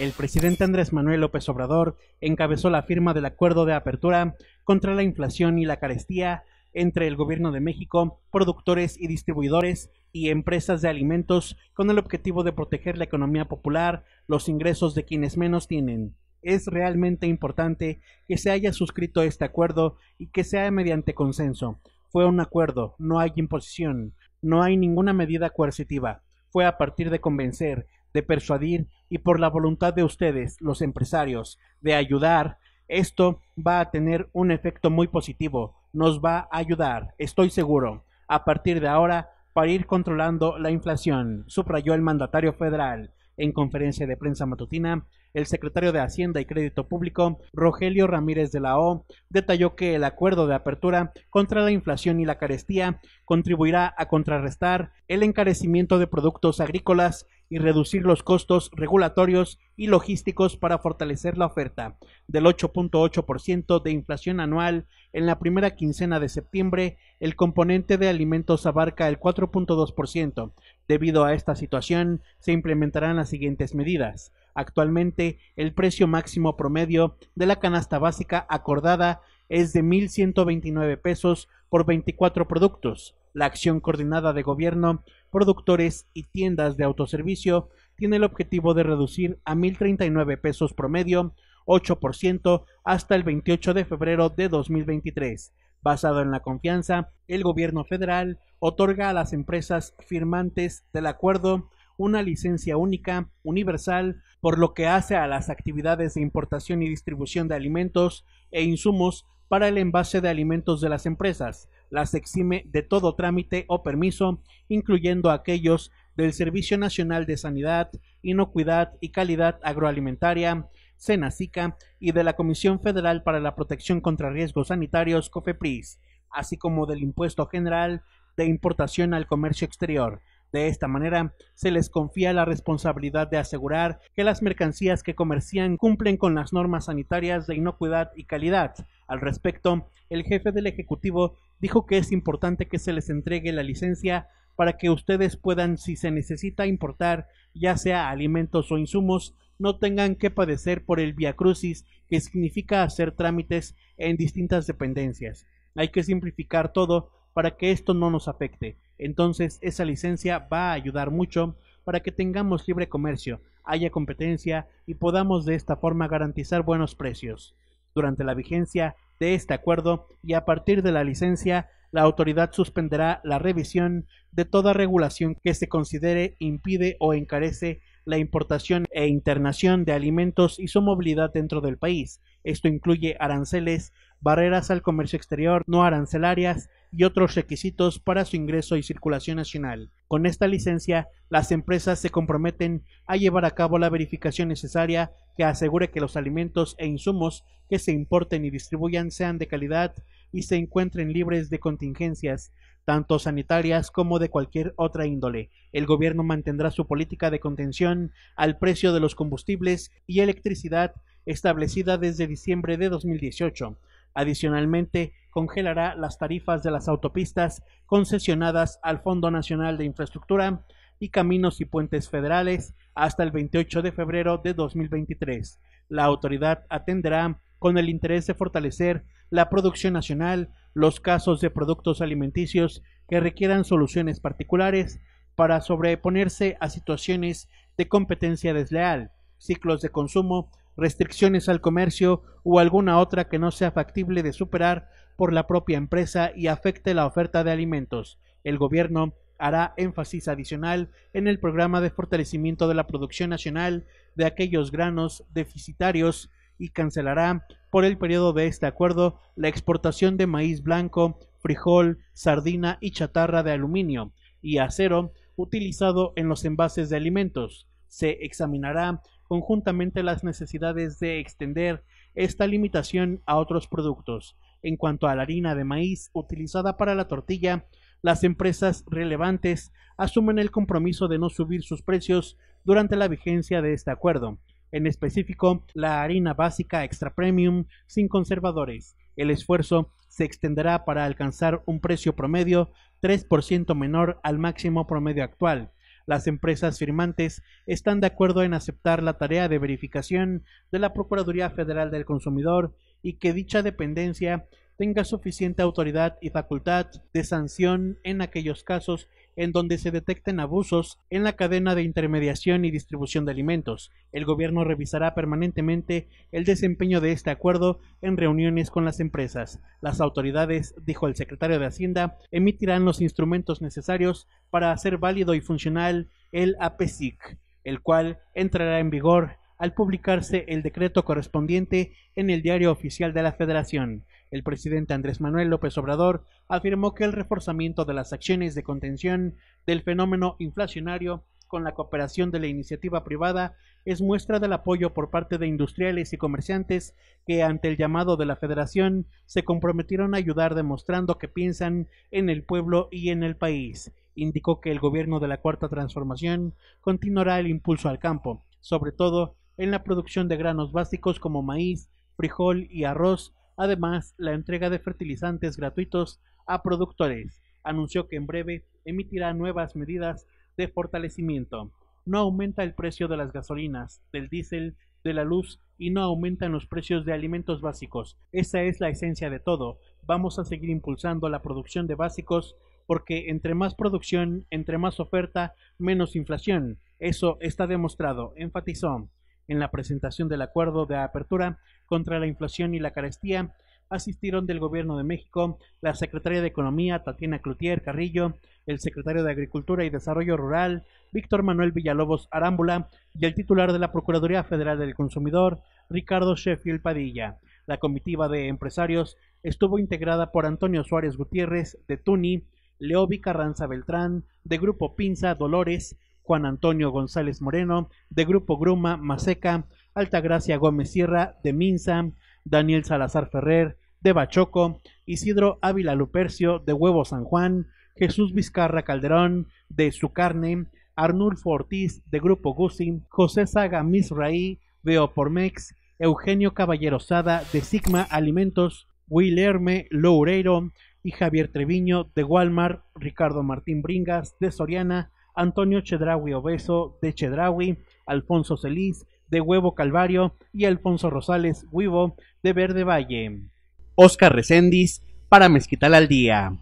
el presidente Andrés Manuel López Obrador encabezó la firma del acuerdo de apertura contra la inflación y la carestía entre el Gobierno de México, productores y distribuidores y empresas de alimentos con el objetivo de proteger la economía popular, los ingresos de quienes menos tienen. Es realmente importante que se haya suscrito este acuerdo y que sea mediante consenso. Fue un acuerdo, no hay imposición, no hay ninguna medida coercitiva. Fue a partir de convencer, de persuadir y por la voluntad de ustedes, los empresarios, de ayudar, esto va a tener un efecto muy positivo. Nos va a ayudar, estoy seguro, a partir de ahora para ir controlando la inflación, subrayó el mandatario federal en conferencia de prensa matutina, el secretario de Hacienda y Crédito Público, Rogelio Ramírez de la O, detalló que el acuerdo de apertura contra la inflación y la carestía contribuirá a contrarrestar el encarecimiento de productos agrícolas y reducir los costos regulatorios y logísticos para fortalecer la oferta del 8.8% de inflación anual en la primera quincena de septiembre, el componente de alimentos abarca el 4.2%. Debido a esta situación, se implementarán las siguientes medidas. Actualmente, el precio máximo promedio de la canasta básica acordada es de 1.129 pesos por 24 productos. La acción coordinada de gobierno productores y tiendas de autoservicio tiene el objetivo de reducir a 1.039 pesos promedio, 8% hasta el 28 de febrero de 2023. Basado en la confianza, el gobierno federal otorga a las empresas firmantes del acuerdo una licencia única, universal, por lo que hace a las actividades de importación y distribución de alimentos e insumos para el envase de alimentos de las empresas, las exime de todo trámite o permiso, incluyendo aquellos del Servicio Nacional de Sanidad, Inocuidad y Calidad Agroalimentaria, SENACICA y de la Comisión Federal para la Protección contra Riesgos Sanitarios, COFEPRIS, así como del Impuesto General de Importación al Comercio Exterior. De esta manera, se les confía la responsabilidad de asegurar que las mercancías que comercian cumplen con las normas sanitarias de inocuidad y calidad. Al respecto, el jefe del Ejecutivo dijo que es importante que se les entregue la licencia para que ustedes puedan, si se necesita importar ya sea alimentos o insumos, no tengan que padecer por el via crucis, que significa hacer trámites en distintas dependencias. Hay que simplificar todo para que esto no nos afecte. Entonces, esa licencia va a ayudar mucho para que tengamos libre comercio, haya competencia y podamos de esta forma garantizar buenos precios durante la vigencia de este acuerdo y a partir de la licencia, la autoridad suspenderá la revisión de toda regulación que se considere impide o encarece la importación e internación de alimentos y su movilidad dentro del país. Esto incluye aranceles, barreras al comercio exterior no arancelarias, y otros requisitos para su ingreso y circulación nacional. Con esta licencia, las empresas se comprometen a llevar a cabo la verificación necesaria que asegure que los alimentos e insumos que se importen y distribuyan sean de calidad y se encuentren libres de contingencias, tanto sanitarias como de cualquier otra índole. El gobierno mantendrá su política de contención al precio de los combustibles y electricidad establecida desde diciembre de 2018 Adicionalmente, congelará las tarifas de las autopistas concesionadas al Fondo Nacional de Infraestructura y Caminos y Puentes Federales hasta el 28 de febrero de 2023. La autoridad atenderá con el interés de fortalecer la producción nacional los casos de productos alimenticios que requieran soluciones particulares para sobreponerse a situaciones de competencia desleal, ciclos de consumo restricciones al comercio o alguna otra que no sea factible de superar por la propia empresa y afecte la oferta de alimentos. El gobierno hará énfasis adicional en el programa de fortalecimiento de la producción nacional de aquellos granos deficitarios y cancelará por el periodo de este acuerdo la exportación de maíz blanco, frijol, sardina y chatarra de aluminio y acero utilizado en los envases de alimentos. Se examinará conjuntamente las necesidades de extender esta limitación a otros productos. En cuanto a la harina de maíz utilizada para la tortilla, las empresas relevantes asumen el compromiso de no subir sus precios durante la vigencia de este acuerdo, en específico la harina básica extra premium sin conservadores. El esfuerzo se extenderá para alcanzar un precio promedio 3% menor al máximo promedio actual. Las empresas firmantes están de acuerdo en aceptar la tarea de verificación de la Procuraduría Federal del Consumidor y que dicha dependencia tenga suficiente autoridad y facultad de sanción en aquellos casos en donde se detecten abusos en la cadena de intermediación y distribución de alimentos. El gobierno revisará permanentemente el desempeño de este acuerdo en reuniones con las empresas. Las autoridades, dijo el secretario de Hacienda, emitirán los instrumentos necesarios para hacer válido y funcional el APESIC, el cual entrará en vigor al publicarse el decreto correspondiente en el Diario Oficial de la Federación. El presidente Andrés Manuel López Obrador afirmó que el reforzamiento de las acciones de contención del fenómeno inflacionario con la cooperación de la iniciativa privada es muestra del apoyo por parte de industriales y comerciantes que ante el llamado de la Federación se comprometieron a ayudar demostrando que piensan en el pueblo y en el país. Indicó que el gobierno de la Cuarta Transformación continuará el impulso al campo, sobre todo en la producción de granos básicos como maíz, frijol y arroz, además la entrega de fertilizantes gratuitos a productores. Anunció que en breve emitirá nuevas medidas de fortalecimiento. No aumenta el precio de las gasolinas, del diésel, de la luz y no aumentan los precios de alimentos básicos. Esa es la esencia de todo. Vamos a seguir impulsando la producción de básicos porque entre más producción, entre más oferta, menos inflación. Eso está demostrado, enfatizó en la presentación del acuerdo de apertura contra la inflación y la carestía asistieron del Gobierno de México la secretaria de Economía Tatiana Cloutier Carrillo, el secretario de Agricultura y Desarrollo Rural Víctor Manuel Villalobos Arámbula y el titular de la Procuraduría Federal del Consumidor Ricardo Sheffield Padilla. La comitiva de empresarios estuvo integrada por Antonio Suárez Gutiérrez de Tuni, Leovi Carranza Beltrán de Grupo Pinza Dolores, Juan Antonio González Moreno, de Grupo Gruma, Maseca, Altagracia Gómez Sierra, de Minza, Daniel Salazar Ferrer, de Bachoco, Isidro Ávila Lupercio, de Huevo San Juan, Jesús Vizcarra Calderón, de Su Carne, Arnulfo Ortiz, de Grupo Guzzi, José Saga Misraí, de Opormex, Eugenio Caballero Sada, de Sigma Alimentos, Willerme Loureiro y Javier Treviño, de Walmart, Ricardo Martín Bringas, de Soriana, Antonio Chedraui Obeso de Chedraui, Alfonso Celis de Huevo Calvario y Alfonso Rosales Huivo de Verde Valle. Oscar Recendis para Mezquital al Día.